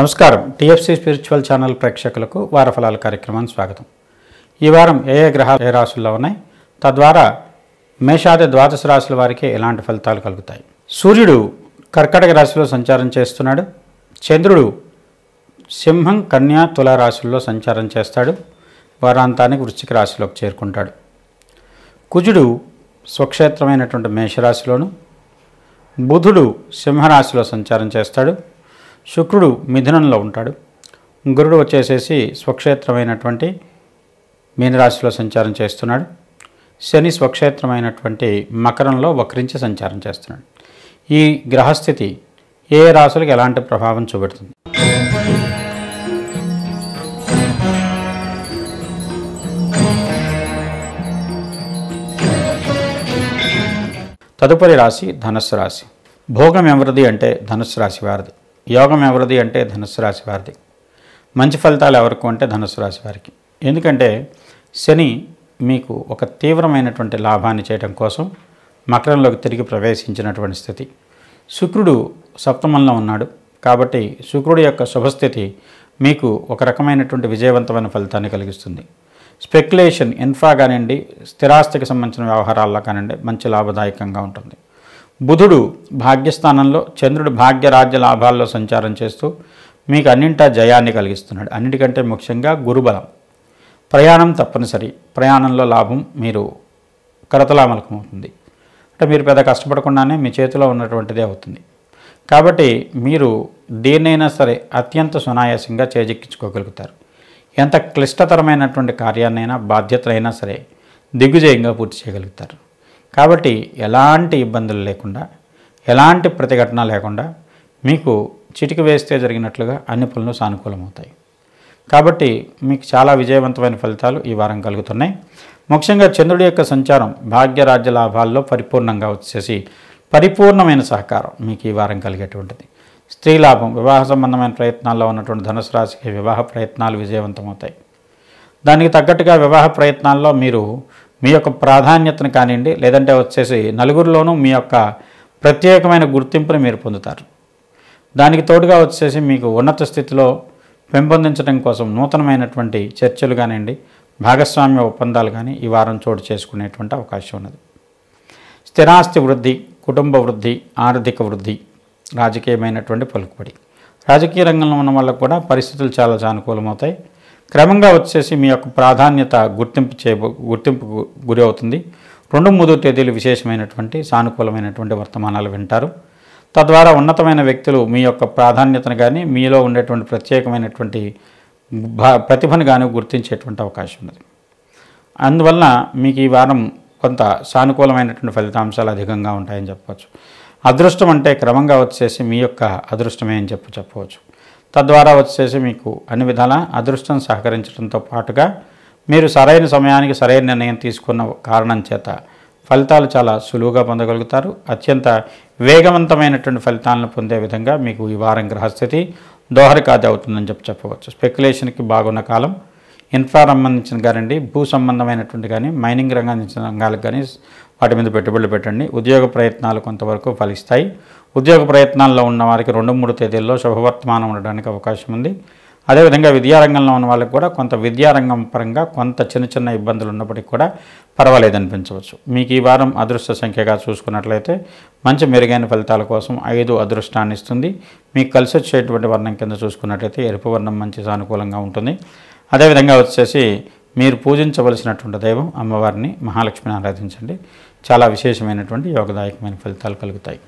నమస్కారం TFC spiritual channel ప్రేక్షకులకు వారఫలాల కార్యక్రమానికి స్వాగతం ఈ వారం ఏ ఏ గ్రహాలు ఏ రాశుల్లో ఉన్నాయి తద్వారా మేషాది ద్వాదశ రాశుల వారికి ఎలాంటి ఫలితాలు కలుగుతాయి సూర్యుడు కర్కటక రాశిలో సంచారం చేస్తున్నాడు చంద్రుడు సింహం కన్యా తుల రాశుల్లో సంచారం చేస్తాడు వారాంతానికి వృశ్చిక రాశిలోకి చేరుకుంటాడు కుజుడు స్వక్షేత్రమైనటువంటి మేషరాశిలోను బుధుడు సింహరాశిలో సంచారం చేస్తాడు శుక్రుడు మిథునంలో ఉంటాడు గురుడు వచ్చేసేసి స్వక్షేత్రమైనటువంటి మీనరాశిలో సంచారం చేస్తున్నాడు శని స్వక్షేత్రమైనటువంటి మకరంలో వక్రించి సంచారం చేస్తున్నాడు ఈ గ్రహస్థితి ఏ రాశులకు ఎలాంటి ప్రభావం చూపెడుతుంది తదుపరి రాశి ధనస్సు రాశి భోగం ఎవరిది అంటే ధనుస్సు రాశి వారిది యోగం ఎవరిది అంటే ధనుసు రాశి వారిది మంచి ఫలితాలు ఎవరికి అంటే ధనుసు రాశి వారికి ఎందుకంటే శని మీకు ఒక తీవ్రమైనటువంటి లాభాన్ని చేయడం కోసం మకరంలోకి తిరిగి ప్రవేశించినటువంటి స్థితి శుక్రుడు సప్తమంలో ఉన్నాడు కాబట్టి శుక్రుడి యొక్క శుభస్థితి మీకు ఒక రకమైనటువంటి విజయవంతమైన ఫలితాన్ని కలిగిస్తుంది స్పెక్యులేషన్ ఇన్ఫ్రా కానివ్వండి స్థిరాస్తికి సంబంధించిన వ్యవహారాల్లో కానివ్వండి మంచి లాభదాయకంగా ఉంటుంది బుధుడు భాగ్యస్థానంలో చంద్రుడు భాగ్యరాజ్య లాభాల్లో సంచారం చేస్తూ మీకు అన్నింటా జయాన్ని కలిగిస్తున్నాడు అన్నిటికంటే ముఖ్యంగా గురుబలం ప్రయాణం తప్పనిసరి ప్రయాణంలో లాభం మీరు కరతలామలకం అవుతుంది అంటే మీరు పెద్ద కష్టపడకుండానే మీ చేతిలో ఉన్నటువంటిదే అవుతుంది కాబట్టి మీరు దేన్నైనా సరే అత్యంత సునాయాసంగా చేజెక్కించుకోగలుగుతారు ఎంత క్లిష్టతరమైనటువంటి కార్యాన్నైనా బాధ్యతలైనా సరే దిగ్విజయంగా పూర్తి చేయగలుగుతారు కాబట్టి ఎలాంటి ఇబ్బందులు లేకుండా ఎలాంటి ప్రతిఘటన లేకుండా మీకు చిటిక వేస్తే జరిగినట్లుగా అన్ని పనులు సానుకూలమవుతాయి కాబట్టి మీకు చాలా విజయవంతమైన ఫలితాలు ఈ వారం కలుగుతున్నాయి ముఖ్యంగా చంద్రుడి యొక్క సంచారం భాగ్యరాజ్య లాభాల్లో పరిపూర్ణంగా వచ్చేసి పరిపూర్ణమైన సహకారం మీకు ఈ వారం కలిగేటువంటిది స్త్రీ లాభం వివాహ సంబంధమైన ప్రయత్నాల్లో ఉన్నటువంటి ధనుసు రాశికి వివాహ ప్రయత్నాలు విజయవంతమవుతాయి దానికి తగ్గట్టుగా వివాహ ప్రయత్నాల్లో మీరు మీ యొక్క ప్రాధాన్యతను కానివ్వండి లేదంటే వచ్చేసి నలుగురిలోనూ మీ యొక్క ప్రత్యేకమైన గుర్తింపుని మీరు పొందుతారు దానికి తోడుగా వచ్చేసి మీకు ఉన్నత స్థితిలో పెంపొందించడం కోసం నూతనమైనటువంటి చర్చలు కానివ్వండి భాగస్వామ్య ఒప్పందాలు కానీ ఈ వారం చోటు చేసుకునేటువంటి అవకాశం ఉన్నది స్థిరాస్తి వృద్ధి కుటుంబ వృద్ధి ఆర్థిక వృద్ధి రాజకీయమైనటువంటి పలుకుబడి రాజకీయ రంగంలో ఉన్న వాళ్ళకు కూడా పరిస్థితులు చాలా సానుకూలమవుతాయి క్రమంగా వచ్చేసి మీ యొక్క ప్రాధాన్యత గుర్తింపు చే గుర్తింపుకు గురి అవుతుంది రెండు మూడు తేదీలు విశేషమైనటువంటి సానుకూలమైనటువంటి వర్తమానాలు వింటారు తద్వారా ఉన్నతమైన వ్యక్తులు మీ యొక్క ప్రాధాన్యతను కానీ మీలో ఉండేటువంటి ప్రత్యేకమైనటువంటి ప్రతిభను కానీ గుర్తించేటువంటి అవకాశం ఉంది అందువలన మీకు ఈ వారం కొంత సానుకూలమైనటువంటి ఫలితాంశాలు అధికంగా ఉంటాయని చెప్పవచ్చు అదృష్టం అంటే క్రమంగా వచ్చేసి మీ యొక్క అదృష్టమే అని చెప్పి చెప్పవచ్చు తద్వారా వచ్చేసి మీకు అన్ని విధాల అదృష్టం సహకరించడంతో పాటుగా మీరు సరైన సమయానికి సరైన నిర్ణయం తీసుకున్న కారణం చేత ఫలితాలు చాలా సులువుగా పొందగలుగుతారు అత్యంత వేగవంతమైనటువంటి ఫలితాలను పొందే విధంగా మీకు ఈ వారం గ్రహస్థితి దోహరికాది అవుతుందని చెప్పి చెప్పవచ్చు స్పెక్యులేషన్కి బాగున్న కాలం ఇన్ఫ్రా సంబంధించిన కానివ్వండి భూ సంబంధమైనటువంటి కానీ మైనింగ్ రంగానికి రంగాలకు కానీ వాటి మీద పెట్టుబడులు పెట్టండి ఉద్యోగ ప్రయత్నాలు కొంతవరకు ఫలిస్తాయి ఉద్యోగ ప్రయత్నాల్లో ఉన్న వారికి రెండు మూడు తేదీల్లో శుభవర్తమానం ఉండడానికి అవకాశం ఉంది అదేవిధంగా విద్యారంగంలో ఉన్న వాళ్ళకి కూడా కొంత విద్యారంగం పరంగా కొంత చిన్న చిన్న ఇబ్బందులు ఉన్నప్పటికీ కూడా పర్వాలేదు అనిపించవచ్చు మీకు ఈ వారం అదృష్ట సంఖ్యగా చూసుకున్నట్లయితే మంచి మెరుగైన ఫలితాల కోసం ఐదు అదృష్టాన్ని ఇస్తుంది మీకు కలిసి వచ్చేటువంటి వర్ణం కింద చూసుకున్నట్లయితే ఎరుపు వర్ణం మంచి సానుకూలంగా ఉంటుంది అదేవిధంగా వచ్చేసి మీరు పూజించవలసినటువంటి దైవం అమ్మవారిని మహాలక్ష్మిని ఆరాధించండి చాలా విశేషమైనటువంటి యోగదాయకమైన ఫలితాలు కలుగుతాయి